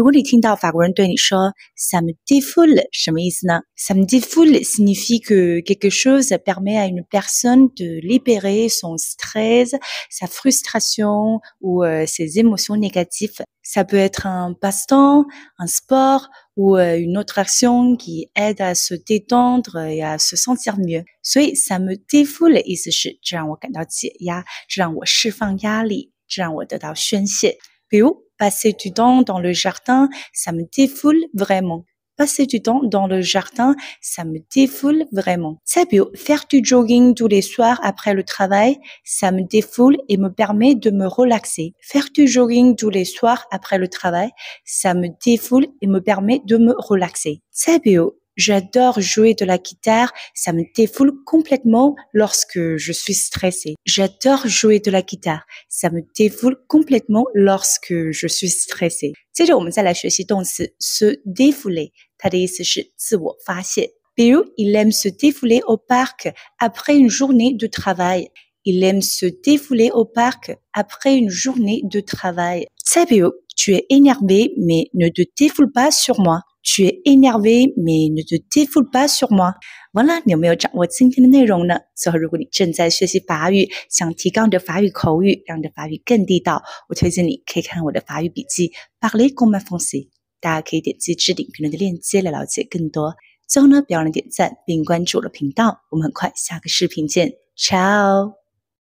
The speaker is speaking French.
如果你听到法国人对你说 “ça me Ça me défoule” signifie que quelque chose permet à une personne de libérer son stress, sa frustration ou euh, ses émotions négatives. Ça peut être un passe-temps, un sport ou euh, une autre action qui aide à se détendre et à se sentir mieux. « “ça me défoule” 意思是这让我感到解压，这让我释放压力，这让我得到宣泄。比如。Passer du temps dans le jardin, ça me défoule vraiment. Passer du temps dans le jardin, ça me défoule vraiment. Sabio, faire du jogging tous les soirs après le travail, ça me défoule et me permet de me relaxer. Faire du jogging tous les soirs après le travail, ça me défoule et me permet de me relaxer. Sabio, J'adore jouer de la guitare, ça me défoule complètement lorsque je suis stressée. J'adore jouer de la guitare, ça me défoule complètement lorsque je suis stressée. 接着我们再来学习动词 se il aime se défouler au parc après une journée de travail. Il aime se défouler au parc après une journée de travail. tu es énervé mais ne te défoule pas sur moi. Je suis énervé mais nous devons bas sur moi. 完了，你有没有掌握今天的内容呢？最后，如果你正在学习法语，想提高你的法语口语，让你的法语更地道，我推荐你可以看我的法语笔记《Parler comme 巴黎浪漫风情》。大家可以点击置顶评论的链接来了解更多。最后呢，不要忘了点赞并关注我的频道。我们很快下个视频见，Ciao。